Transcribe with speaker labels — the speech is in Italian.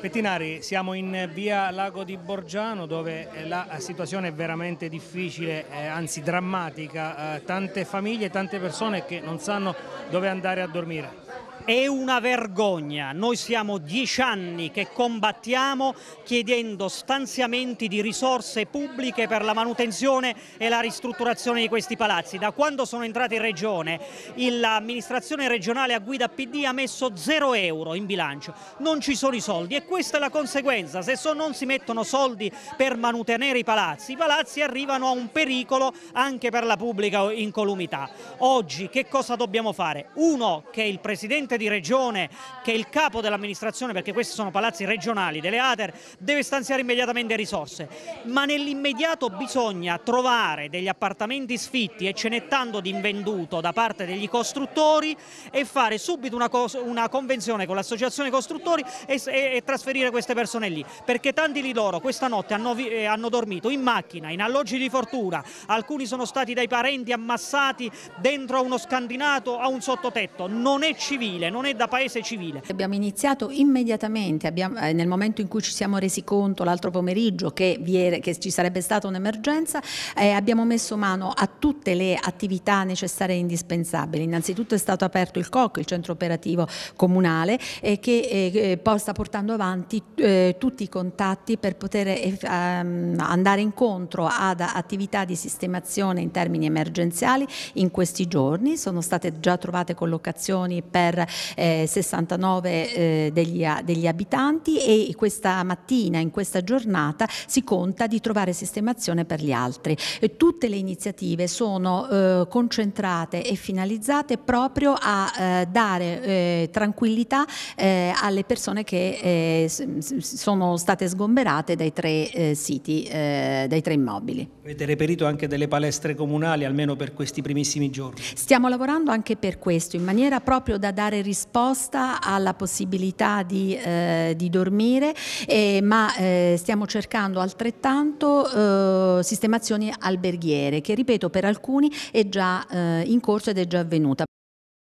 Speaker 1: Pettinari, siamo in via Lago di Borgiano dove eh, la situazione è veramente difficile, eh, anzi drammatica, eh, tante famiglie, tante persone che non sanno dove andare a dormire. È una vergogna, noi siamo dieci anni che combattiamo chiedendo stanziamenti di risorse pubbliche per la manutenzione e la ristrutturazione di questi palazzi. Da quando sono entrati in regione l'amministrazione regionale a guida PD ha messo zero euro in bilancio, non ci sono i soldi e questa è la conseguenza, se non si mettono soldi per manutenere i palazzi, i palazzi arrivano a un pericolo anche per la pubblica incolumità. Oggi che cosa dobbiamo fare? Uno, che il Presidente di regione che il capo dell'amministrazione, perché questi sono palazzi regionali delle ATER, deve stanziare immediatamente risorse, ma nell'immediato bisogna trovare degli appartamenti sfitti e ce n'è tanto di invenduto da parte degli costruttori e fare subito una, una convenzione con l'associazione costruttori e, e, e, trasferire queste persone lì, perché tanti di loro questa notte hanno, eh, hanno dormito in macchina, in alloggi di fortuna, alcuni sono stati dai parenti ammassati dentro a uno scandinato, a un sottotetto, non è civile civile, non è da paese civile.
Speaker 2: Abbiamo iniziato immediatamente, abbiamo, eh, nel momento in cui ci siamo resi conto l'altro pomeriggio che, era, che ci sarebbe stata un'emergenza, eh, abbiamo messo mano a tutte le attività necessarie e indispensabili. Innanzitutto è stato aperto il COC, il centro operativo comunale, eh, che eh, eh, sta portando avanti eh, tutti i contatti per poter ehm, andare incontro ad attività di sistemazione in termini emergenziali in questi giorni. Sono state già trovate collocazioni per eh, 69 eh, degli, degli, abitanti e questa mattina, in questa giornata, si conta di trovare sistemazione per gli altri. E tutte le iniziative sono eh, concentrate e finalizzate proprio a eh, dare eh, tranquillità eh, alle persone che sono state sgomberate dai tre siti, dai tre immobili. Avete
Speaker 1: reperito anche delle palestre comunali, almeno per questi primissimi giorni?
Speaker 2: Stiamo lavorando anche per questo, in maniera proprio da dare dare risposta alla possibilità di, eh, di dormire, eh, ma eh, stiamo cercando altrettanto eh, sistemazioni alberghiere che, ripeto, per alcuni è già eh, in corso ed è già avvenuta.